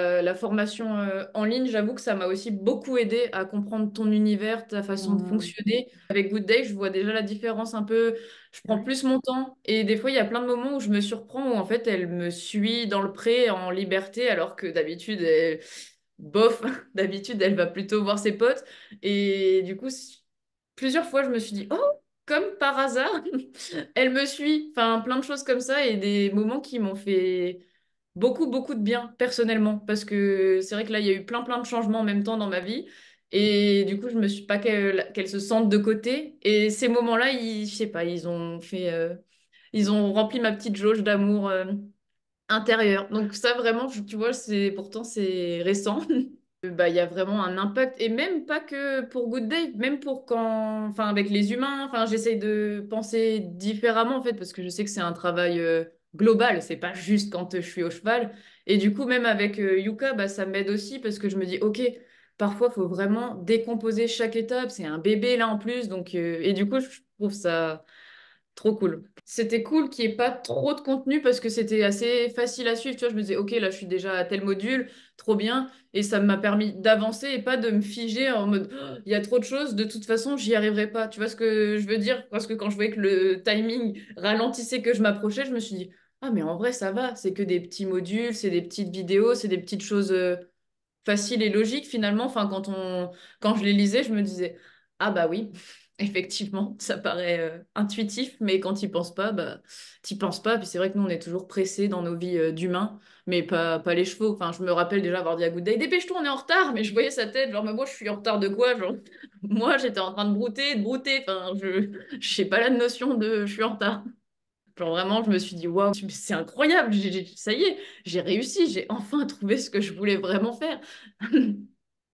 Euh, la formation euh, en ligne, j'avoue que ça m'a aussi beaucoup aidé à comprendre ton univers, ta façon de mmh. fonctionner. Avec Good Day, je vois déjà la différence un peu. Je prends plus mon temps et des fois, il y a plein de moments où je me surprends où en fait, elle me suit dans le pré en liberté alors que d'habitude, bof, d'habitude, elle va plutôt voir ses potes. Et du coup, plusieurs fois, je me suis dit, oh, comme par hasard, elle me suit. Enfin, plein de choses comme ça et des moments qui m'ont fait beaucoup, beaucoup de bien personnellement, parce que c'est vrai que là, il y a eu plein, plein de changements en même temps dans ma vie. Et du coup, je me suis pas qu'elle se sente de côté. Et ces moments-là, je je sais pas, ils ont fait, euh, ils ont rempli ma petite jauge d'amour euh, intérieur. Donc ça, vraiment, tu vois, c'est pourtant c'est récent. bah, il y a vraiment un impact et même pas que pour Good Day, même pour quand, enfin, avec les humains. Enfin, j'essaye de penser différemment en fait parce que je sais que c'est un travail. Euh, global, c'est pas juste quand je suis au cheval. Et du coup, même avec euh, Yuka, bah, ça m'aide aussi parce que je me dis, ok, parfois, il faut vraiment décomposer chaque étape. C'est un bébé là en plus. Donc, euh, et du coup, je trouve ça trop cool. C'était cool qu'il n'y ait pas trop de contenu parce que c'était assez facile à suivre. Tu vois, je me disais, ok, là, je suis déjà à tel module, trop bien. Et ça m'a permis d'avancer et pas de me figer en mode, oh, il y a trop de choses, de toute façon, j'y arriverai pas. Tu vois ce que je veux dire Parce que quand je voyais que le timing ralentissait, que je m'approchais, je me suis dit, ah, mais en vrai, ça va, c'est que des petits modules, c'est des petites vidéos, c'est des petites choses euh, faciles et logiques finalement. Enfin, quand, on... quand je les lisais, je me disais, ah bah oui, effectivement, ça paraît euh, intuitif, mais quand tu penses pas, bah, tu penses pas. Puis c'est vrai que nous, on est toujours pressés dans nos vies euh, d'humains, mais pas, pas les chevaux. Enfin, je me rappelle déjà avoir dit à Good dépêche-toi, on est en retard, mais je voyais sa tête, genre, mais moi, je suis en retard de quoi genre, Moi, j'étais en train de brouter, de brouter. Enfin, je n'ai pas la notion de je suis en retard. Genre vraiment, je me suis dit, waouh, c'est incroyable, ça y est, j'ai réussi, j'ai enfin trouvé ce que je voulais vraiment faire.